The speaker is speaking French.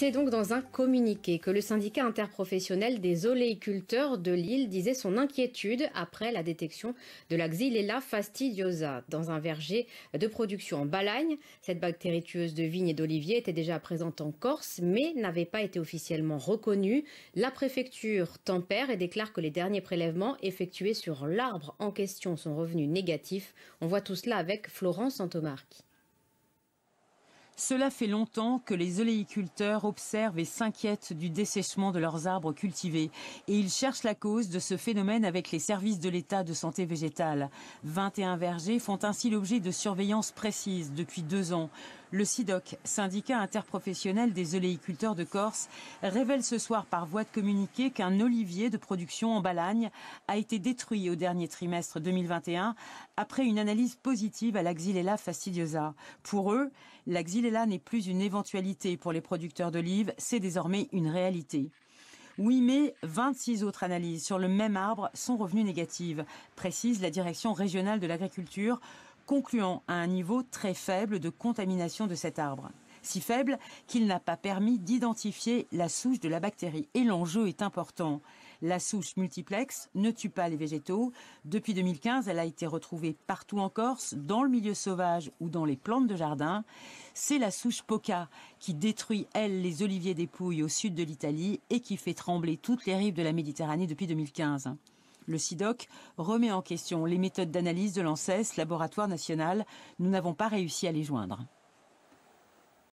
C'est donc dans un communiqué que le syndicat interprofessionnel des oléiculteurs de Lille disait son inquiétude après la détection de la Xylella fastidiosa dans un verger de production en Balagne. Cette bactérie tueuse de vignes et d'oliviers était déjà présente en Corse mais n'avait pas été officiellement reconnue. La préfecture tempère et déclare que les derniers prélèvements effectués sur l'arbre en question sont revenus négatifs. On voit tout cela avec Florence Antomarque. Cela fait longtemps que les oléiculteurs observent et s'inquiètent du dessèchement de leurs arbres cultivés et ils cherchent la cause de ce phénomène avec les services de l'État de santé végétale. 21 vergers font ainsi l'objet de surveillance précise depuis deux ans. Le SIDOC, syndicat interprofessionnel des oléiculteurs de Corse, révèle ce soir par voie de communiqué qu'un olivier de production en Balagne a été détruit au dernier trimestre 2021 après une analyse positive à la fastidiosa. Pour eux, la n'est plus une éventualité pour les producteurs d'olives, c'est désormais une réalité. Oui, mais 26 autres analyses sur le même arbre sont revenues négatives, précise la direction régionale de l'agriculture concluant à un niveau très faible de contamination de cet arbre. Si faible qu'il n'a pas permis d'identifier la souche de la bactérie. Et l'enjeu est important. La souche multiplex ne tue pas les végétaux. Depuis 2015, elle a été retrouvée partout en Corse, dans le milieu sauvage ou dans les plantes de jardin. C'est la souche Poca qui détruit, elle, les oliviers des au sud de l'Italie et qui fait trembler toutes les rives de la Méditerranée depuis 2015. Le CIDOC remet en question les méthodes d'analyse de l'ANSES, Laboratoire national. Nous n'avons pas réussi à les joindre.